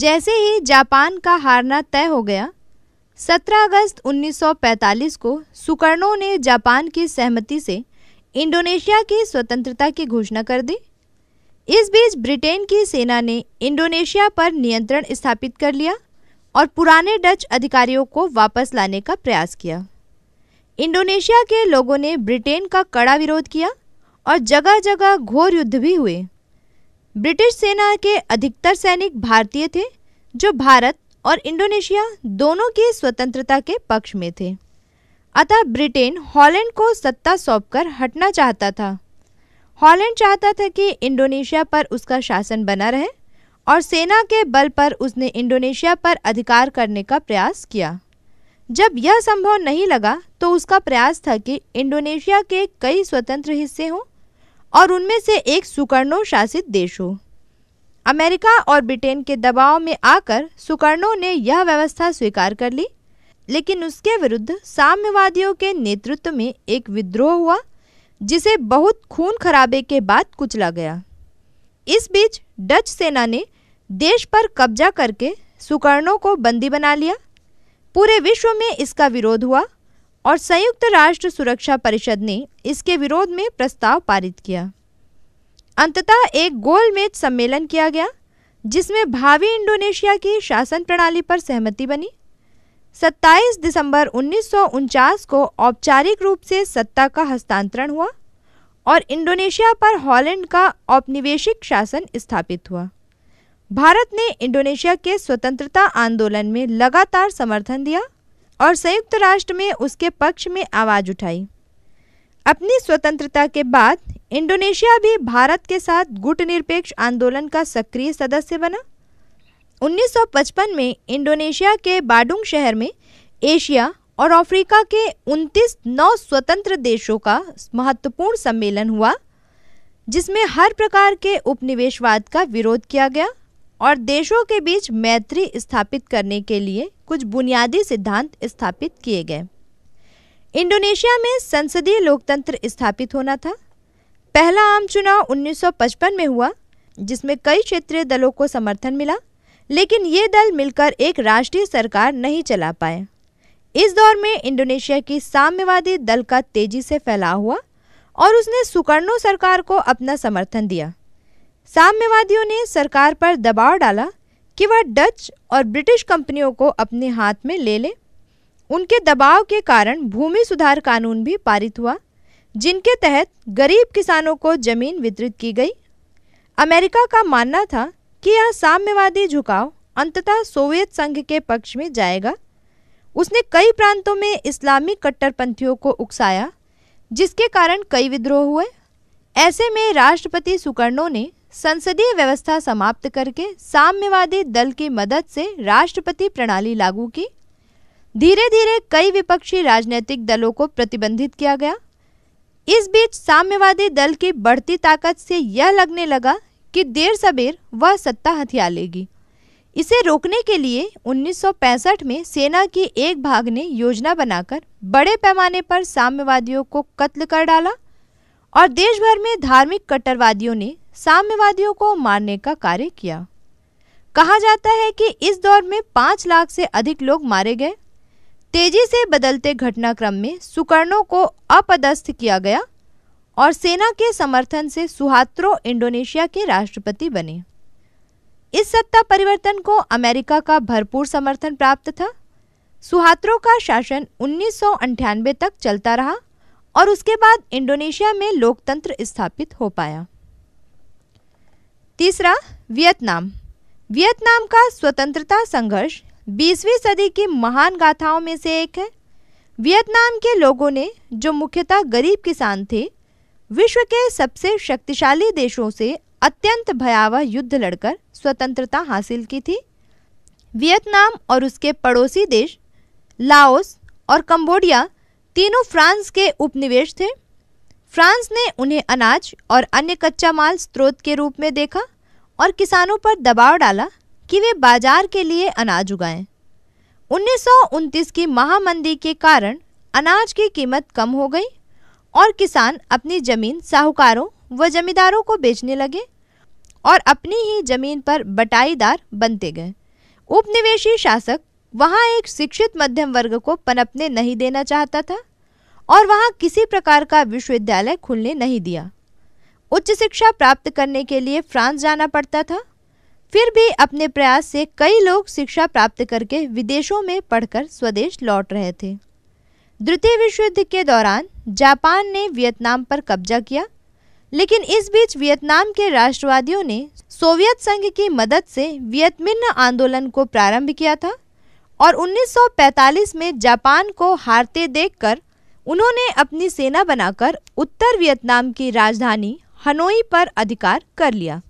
जैसे ही जापान का हारना तय हो गया 17 अगस्त 1945 को सुकर्णो ने जापान की सहमति से इंडोनेशिया की स्वतंत्रता की घोषणा कर दी इस बीच ब्रिटेन की सेना ने इंडोनेशिया पर नियंत्रण स्थापित कर लिया और पुराने डच अधिकारियों को वापस लाने का प्रयास किया इंडोनेशिया के लोगों ने ब्रिटेन का कड़ा विरोध किया और जगह जगह घोर युद्ध भी हुए ब्रिटिश सेना के अधिकतर सैनिक भारतीय थे जो भारत और इंडोनेशिया दोनों की स्वतंत्रता के पक्ष में थे अतः ब्रिटेन हॉलैंड को सत्ता सौंपकर हटना चाहता था हॉलैंड चाहता था कि इंडोनेशिया पर उसका शासन बना रहे और सेना के बल पर उसने इंडोनेशिया पर अधिकार करने का प्रयास किया जब यह संभव नहीं लगा तो उसका प्रयास था कि इंडोनेशिया के कई स्वतंत्र हिस्से हों और उनमें से एक सुकर्णों शासित देश हो अमेरिका और ब्रिटेन के दबाव में आकर सुकर्णों ने यह व्यवस्था स्वीकार कर ली लेकिन उसके विरुद्ध साम्यवादियों के नेतृत्व में एक विद्रोह हुआ जिसे बहुत खून खराबे के बाद कुचला गया इस बीच डच सेना ने देश पर कब्जा करके सुकर्णों को बंदी बना लिया पूरे विश्व में इसका विरोध हुआ और संयुक्त राष्ट्र सुरक्षा परिषद ने इसके विरोध में प्रस्ताव पारित किया अंततः एक गोलमेज सम्मेलन किया गया जिसमें भावी इंडोनेशिया की शासन प्रणाली पर सहमति बनी 27 दिसंबर उन्नीस को औपचारिक रूप से सत्ता का हस्तांतरण हुआ और इंडोनेशिया पर हॉलैंड का औपनिवेशिक शासन स्थापित हुआ भारत ने इंडोनेशिया के स्वतंत्रता आंदोलन में लगातार समर्थन दिया और संयुक्त राष्ट्र में उसके पक्ष में आवाज़ उठाई अपनी स्वतंत्रता के बाद इंडोनेशिया भी भारत के साथ गुट निरपेक्ष आंदोलन का सक्रिय सदस्य बना 1955 में इंडोनेशिया के बाडुंग शहर में एशिया और अफ्रीका के 29 नौ स्वतंत्र देशों का महत्वपूर्ण सम्मेलन हुआ जिसमें हर प्रकार के उपनिवेशवाद का विरोध किया गया और देशों के बीच मैत्री स्थापित करने के लिए कुछ बुनियादी सिद्धांत स्थापित किए गए इंडोनेशिया में संसदीय लोकतंत्र स्थापित होना था पहला आम चुनाव 1955 में हुआ जिसमें कई क्षेत्रीय दलों को समर्थन मिला लेकिन ये दल मिलकर एक राष्ट्रीय सरकार नहीं चला पाए इस दौर में इंडोनेशिया की साम्यवादी दल का तेजी से फैलाव हुआ और उसने सुकर्णो सरकार को अपना समर्थन दिया साम्यवादियों ने सरकार पर दबाव डाला कि वह डच और ब्रिटिश कंपनियों को अपने हाथ में ले ले उनके दबाव के कारण भूमि सुधार कानून भी पारित हुआ जिनके तहत गरीब किसानों को जमीन वितरित की गई अमेरिका का मानना था कि यह साम्यवादी झुकाव अंततः सोवियत संघ के पक्ष में जाएगा उसने कई प्रांतों में इस्लामी कट्टरपंथियों को उकसाया जिसके कारण कई विद्रोह हुए ऐसे में राष्ट्रपति सुकर्णों ने संसदीय व्यवस्था समाप्त करके साम्यवादी दल की मदद से राष्ट्रपति प्रणाली लागू की धीरे धीरे कई विपक्षी राजनीतिक दलों को प्रतिबंधित किया गया इस बीच साम्यवादी दल की बढ़ती ताकत से यह लगने लगा कि देर सबेर वह सत्ता हथियार लेगी इसे रोकने के लिए 1965 में सेना की एक भाग ने योजना बनाकर बड़े पैमाने पर साम्यवादियों को कत्ल कर डाला और देश भर में धार्मिक कट्टरवादियों ने साम्यवादियों को मारने का कार्य किया कहा जाता है कि इस दौर में पांच लाख से अधिक लोग मारे गए तेजी से बदलते घटनाक्रम में सुकर्णों को अपदस्थ किया गया और सेना के समर्थन से सुहात्रो इंडोनेशिया के राष्ट्रपति बने इस सत्ता परिवर्तन को अमेरिका का भरपूर समर्थन प्राप्त था सुहात्रो का शासन उन्नीस तक चलता रहा और उसके बाद इंडोनेशिया में लोकतंत्र स्थापित हो पाया तीसरा वियतनाम वियतनाम का स्वतंत्रता संघर्ष 20वीं सदी की महान गाथाओं में से एक है वियतनाम के लोगों ने जो मुख्यतः गरीब किसान थे विश्व के सबसे शक्तिशाली देशों से अत्यंत भयावह युद्ध लड़कर स्वतंत्रता हासिल की थी वियतनाम और उसके पड़ोसी देश लाओस और कंबोडिया तीनों फ्रांस के उपनिवेश थे फ्रांस ने उन्हें अनाज और अन्य कच्चा माल स्रोत के रूप में देखा और किसानों पर दबाव डाला कि वे बाजार के लिए अनाज उगाएं। उन्नीस की महामंदी के कारण अनाज की कीमत कम हो गई और किसान अपनी ज़मीन साहूकारों व जमींदारों को बेचने लगे और अपनी ही जमीन पर बटाईदार बनते गए उपनिवेशी शासक वहाँ एक शिक्षित मध्यम वर्ग को पनपने नहीं देना चाहता था और वहाँ किसी प्रकार का विश्वविद्यालय खुलने नहीं दिया उच्च शिक्षा प्राप्त करने के लिए फ्रांस जाना पड़ता था फिर भी अपने प्रयास से कई लोग शिक्षा प्राप्त करके विदेशों में पढ़कर स्वदेश लौट रहे थे द्वितीय विश्व युद्ध के दौरान जापान ने वियतनाम पर कब्जा किया लेकिन इस बीच वियतनाम के राष्ट्रवादियों ने सोवियत संघ की मदद से वियतमिन आंदोलन को प्रारंभ किया था और 1945 में जापान को हारते देखकर उन्होंने अपनी सेना बनाकर उत्तर वियतनाम की राजधानी हनोई पर अधिकार कर लिया